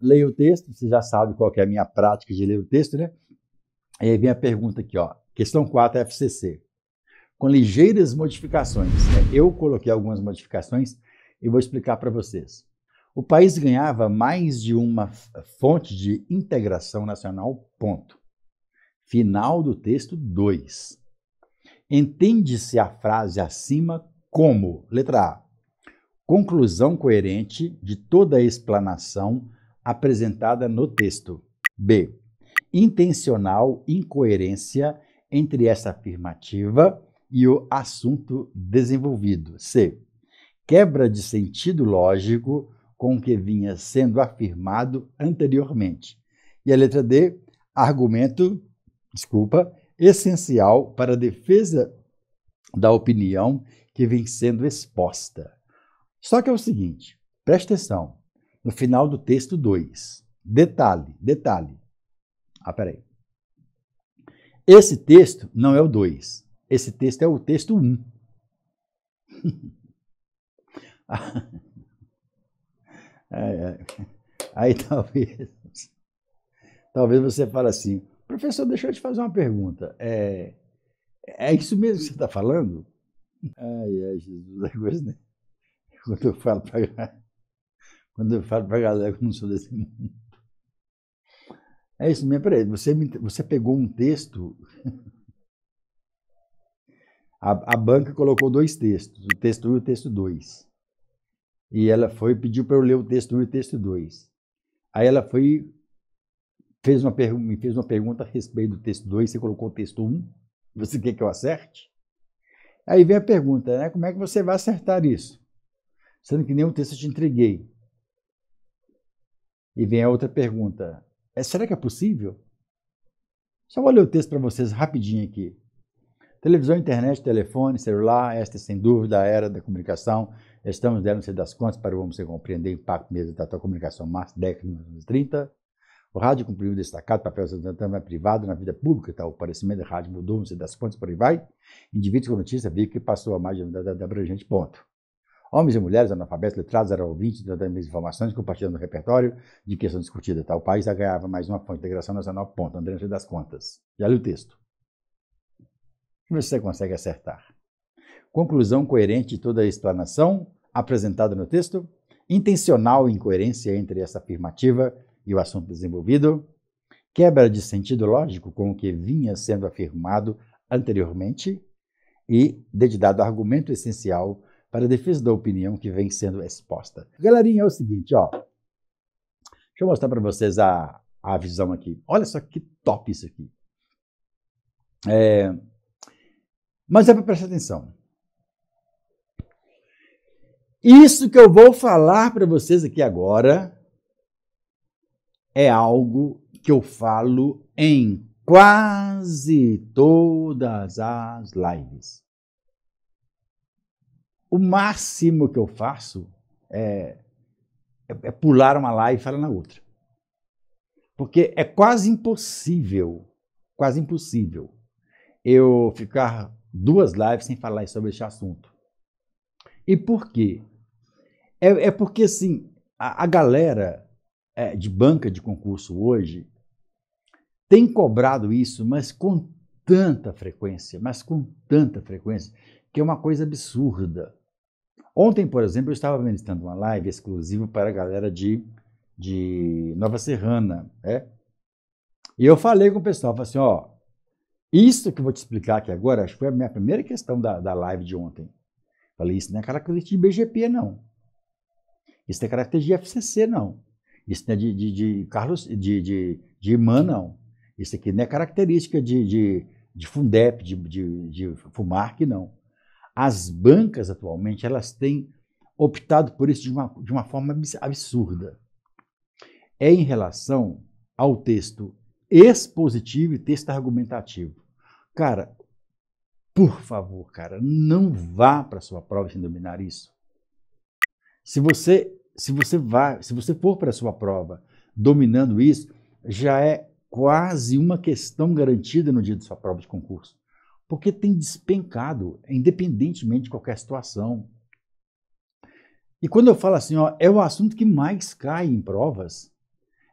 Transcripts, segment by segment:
leio o texto, você já sabe qual é a minha prática de ler o texto, né? E aí vem a pergunta aqui, ó. Questão 4 FCC. Com ligeiras modificações, né? eu coloquei algumas modificações e vou explicar para vocês. O país ganhava mais de uma fonte de integração nacional, ponto. Final do texto 2. Entende-se a frase acima como, letra A, conclusão coerente de toda a explanação apresentada no texto. B. Intencional incoerência entre essa afirmativa e o assunto desenvolvido. C. Quebra de sentido lógico com o que vinha sendo afirmado anteriormente. E a letra D, argumento, desculpa, essencial para a defesa da opinião que vem sendo exposta. Só que é o seguinte, preste atenção no final do texto 2. Detalhe, detalhe. Ah, peraí. Esse texto não é o 2. Esse texto é o texto 1. Um. é, é. Aí talvez. Talvez você fale assim, professor, deixa eu te fazer uma pergunta. É, é isso mesmo que você está falando? Ai, ai, Jesus, é coisa, né? Quando eu falo para quando eu falo para a galera que eu não sou desse mundo. É isso mesmo, peraí, você, me, você pegou um texto. A, a, banca colocou dois textos, o texto 1 e o texto 2. E ela foi pediu para eu ler o texto 1 e o texto 2. Aí ela foi fez uma me fez uma pergunta a respeito do texto 2, você colocou o texto 1, um, você quer que eu acerte? Aí vem a pergunta, né? Como é que você vai acertar isso? Sendo que nem o texto eu te entreguei. E vem a outra pergunta: é, será que é possível? Só vou ler o texto para vocês rapidinho aqui. Televisão, internet, telefone, celular, esta é, sem dúvida a era da comunicação. Estamos devendo ser das contas para você compreender o impacto mesmo da tua comunicação março, década de 1930. O rádio cumpriu um destacado papel sustentando privado na vida pública. Tá? O aparecimento do rádio mudou, não sei das contas, por aí vai. Indivíduos com notícia viu que passou a mais da, da, da abrangente ponto. Homens e mulheres, analfabetos, letrados, eram ouvintes das mesmas informações, compartilhando o repertório de questão discutida. Tal país ganhava mais uma fonte de integração nacional, ponto. André Angelo das Contas. Já li o texto. O se você consegue acertar. Conclusão coerente de toda a explanação apresentada no texto? Intencional incoerência entre essa afirmativa e o assunto desenvolvido? Quebra de sentido lógico com o que vinha sendo afirmado anteriormente? E dedidado argumento essencial para a defesa da opinião que vem sendo exposta. Galerinha, é o seguinte, ó. Deixa eu mostrar para vocês a, a visão aqui. Olha só que top isso aqui. É, mas é para prestar atenção. Isso que eu vou falar para vocês aqui agora é algo que eu falo em quase todas as lives. O máximo que eu faço é, é, é pular uma lá e falar na outra. Porque é quase impossível, quase impossível, eu ficar duas lives sem falar sobre esse assunto. E por quê? É, é porque, assim, a, a galera é, de banca de concurso hoje tem cobrado isso, mas com tanta frequência, mas com tanta frequência, que é uma coisa absurda. Ontem, por exemplo, eu estava ministrando uma live exclusiva para a galera de, de Nova Serrana, né? E eu falei com o pessoal, falei assim, ó, isso que eu vou te explicar aqui agora, acho que foi a minha primeira questão da, da live de ontem. Falei, isso não é característica de BGP, não. Isso não é característica de FCC, não. Isso não é de, de, de Carlos, de, de, de Imã, não. Isso aqui não é característica de, de, de Fundep, de, de, de Fumarc, não. As bancas atualmente elas têm optado por isso de uma, de uma forma absurda. É em relação ao texto expositivo e texto argumentativo. Cara, por favor, cara, não vá para sua prova sem dominar isso. Se você se você vai, se você for para sua prova dominando isso, já é quase uma questão garantida no dia de sua prova de concurso, porque tem despencado, independentemente de qualquer situação. E quando eu falo assim, ó, é o assunto que mais cai em provas,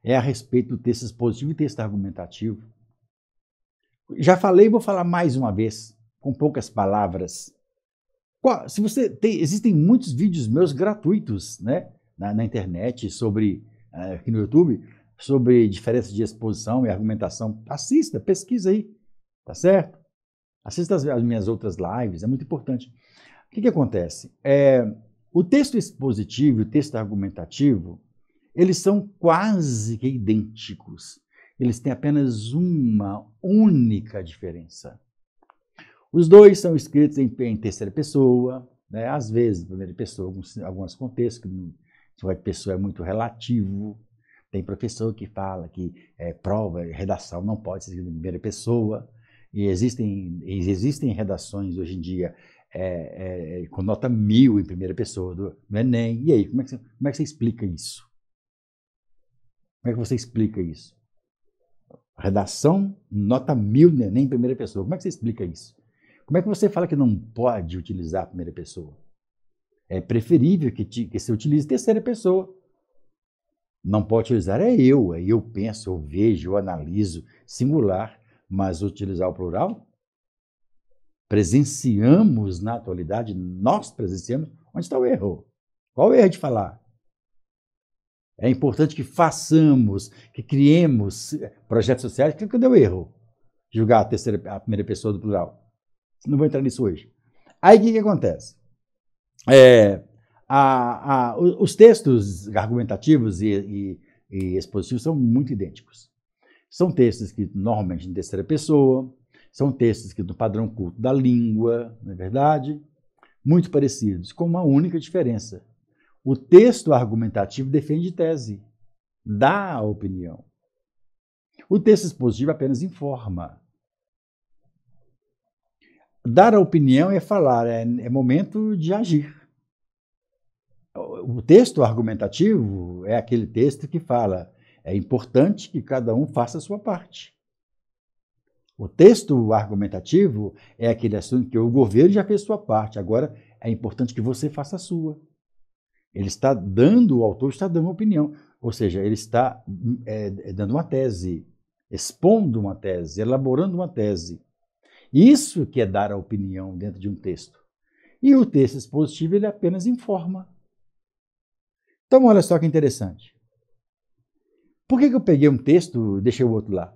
é a respeito do texto expositivo e texto argumentativo. Já falei, vou falar mais uma vez, com poucas palavras. Qual, se você tem, existem muitos vídeos meus gratuitos, né, na, na internet sobre eh, aqui no YouTube sobre diferença de exposição e argumentação, assista, pesquisa aí, tá certo? Assista as, as minhas outras lives, é muito importante. O que, que acontece? É, o texto expositivo e o texto argumentativo, eles são quase que idênticos. Eles têm apenas uma única diferença. Os dois são escritos em, em terceira pessoa, né? às vezes em primeira pessoa, alguns, alguns contextos, que não, se vai pessoa é muito relativo, tem professor que fala que é, prova, redação não pode ser em primeira pessoa. E existem, existem redações hoje em dia é, é, com nota mil em primeira pessoa do, Enem. E aí, como é, que você, como é que você explica isso? Como é que você explica isso? Redação, nota mil no Enem em primeira pessoa. Como é que você explica isso? Como é que você fala que não pode utilizar a primeira pessoa? É preferível que, te, que se utilize terceira pessoa. Não pode utilizar é eu, é eu penso, eu vejo, eu analiso, singular, mas utilizar o plural? Presenciamos na atualidade, nós presenciamos, onde está o erro? Qual o erro de falar? É importante que façamos, que criemos projetos sociais. Que deu erro? Julgar a, terceira, a primeira pessoa do plural. Não vou entrar nisso hoje. Aí o que, que acontece? É, a, a, os textos argumentativos e, e, e expositivos são muito idênticos. São textos que normalmente em terceira pessoa, são textos que no padrão culto da língua, não é verdade? Muito parecidos, com uma única diferença. O texto argumentativo defende tese, dá a opinião. O texto expositivo apenas informa. Dar a opinião é falar, é, é momento de agir o texto argumentativo é aquele texto que fala é importante que cada um faça a sua parte. O texto argumentativo é aquele assunto que o governo já fez sua parte, agora é importante que você faça a sua. Ele está dando, o autor está dando uma opinião, ou seja, ele está é, é dando uma tese, expondo uma tese, elaborando uma tese. Isso que é dar a opinião dentro de um texto. E o texto expositivo ele apenas informa. Então, olha só que interessante. Por que, que eu peguei um texto e deixei o outro lá?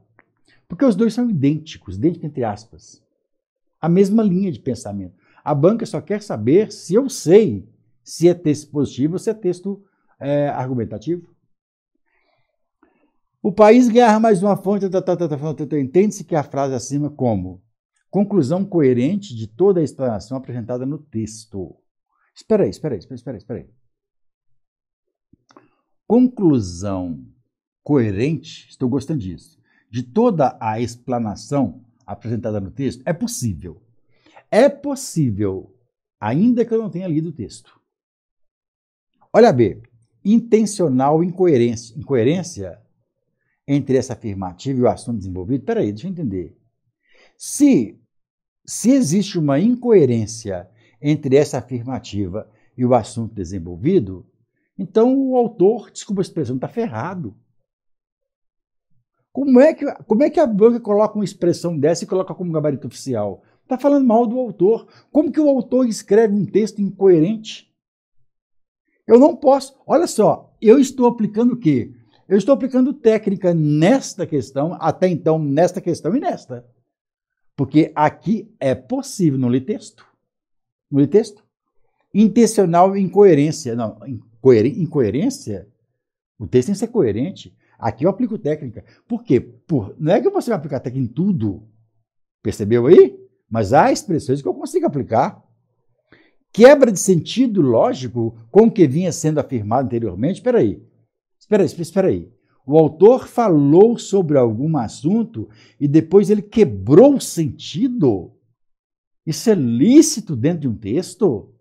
Porque os dois são idênticos, idênticos entre aspas. A mesma linha de pensamento. A banca só quer saber se eu sei se é texto positivo ou se é texto é, argumentativo. O país guerra mais uma fonte. Tá, tá, tá, Entende-se que a frase acima como conclusão coerente de toda a explanação apresentada no texto. espera aí, espera aí, espera aí. Espera aí conclusão coerente, estou gostando disso, de toda a explanação apresentada no texto, é possível. É possível, ainda que eu não tenha lido o texto. Olha B, intencional incoerência, incoerência entre essa afirmativa e o assunto desenvolvido. Espera aí, deixa eu entender. Se, se existe uma incoerência entre essa afirmativa e o assunto desenvolvido, então o autor, desculpa a expressão, está ferrado. Como é, que, como é que a banca coloca uma expressão dessa e coloca como gabarito oficial? Está falando mal do autor. Como que o autor escreve um texto incoerente? Eu não posso. Olha só, eu estou aplicando o quê? Eu estou aplicando técnica nesta questão, até então, nesta questão e nesta. Porque aqui é possível, no li texto. No li texto? Intencional incoerência. Não, incoerência, o texto tem que ser coerente. Aqui eu aplico técnica. Por quê? Por, não é que você vai aplicar técnica em tudo. Percebeu aí? Mas há expressões que eu consigo aplicar. Quebra de sentido lógico com o que vinha sendo afirmado anteriormente. Espera aí. Espera aí, espera aí. O autor falou sobre algum assunto e depois ele quebrou o sentido. Isso é lícito dentro de um texto?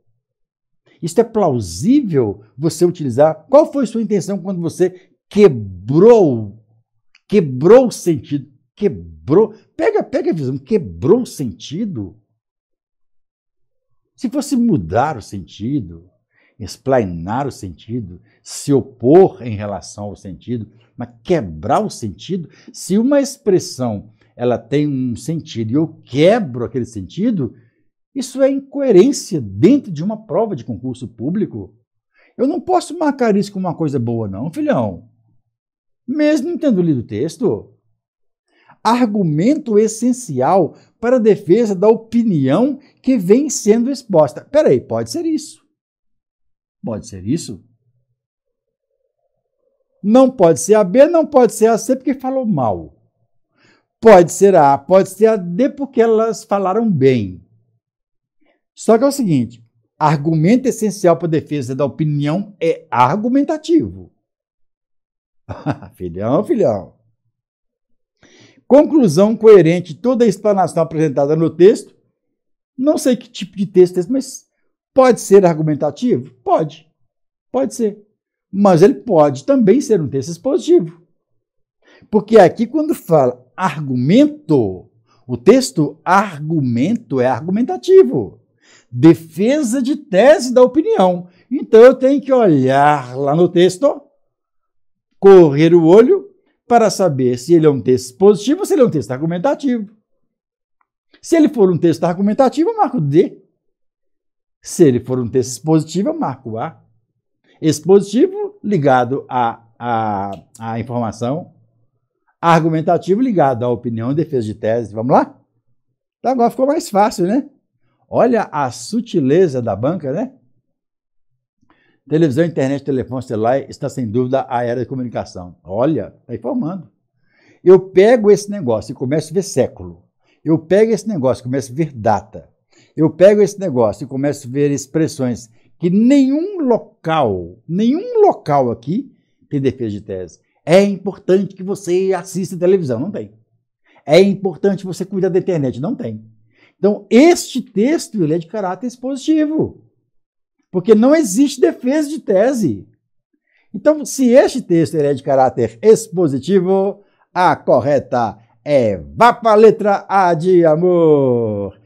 Isso é plausível você utilizar? Qual foi sua intenção quando você quebrou? Quebrou o sentido. Quebrou. Pega, pega a visão. Quebrou o sentido. Se fosse mudar o sentido, explainar o sentido, se opor em relação ao sentido, mas quebrar o sentido, se uma expressão ela tem um sentido e eu quebro aquele sentido, isso é incoerência dentro de uma prova de concurso público. Eu não posso marcar isso como uma coisa boa, não, filhão. Mesmo não tendo lido o texto. Argumento essencial para a defesa da opinião que vem sendo exposta. Peraí, pode ser isso. Pode ser isso? Não pode ser a B, não pode ser a C porque falou mal. Pode ser a A, pode ser a D porque elas falaram bem. Só que é o seguinte: argumento essencial para defesa da opinião é argumentativo. filhão, filhão. Conclusão coerente, toda a explanação apresentada no texto. Não sei que tipo de texto é esse, mas pode ser argumentativo? Pode. Pode ser. Mas ele pode também ser um texto expositivo. Porque é aqui, quando fala argumento, o texto argumento é argumentativo defesa de tese da opinião. Então eu tenho que olhar lá no texto, correr o olho para saber se ele é um texto positivo ou se ele é um texto argumentativo. Se ele for um texto argumentativo, eu marco D. Se ele for um texto expositivo, eu marco A. Expositivo ligado à, à, informação, argumentativo ligado à opinião e defesa de tese. Vamos lá? Então agora ficou mais fácil, né? Olha a sutileza da banca, né? Televisão, internet, telefone celular está sem dúvida a era de comunicação. Olha, está informando. Eu pego esse negócio e começo a ver século. Eu pego esse negócio e começo a ver data. Eu pego esse negócio e começo a ver expressões que nenhum local, nenhum local aqui tem defesa de tese. É importante que você assista televisão, não tem. É importante você cuidar da internet, não tem. Então, este texto ele é de caráter expositivo, porque não existe defesa de tese. Então, se este texto ele é de caráter expositivo, a correta é vá para a letra A de amor.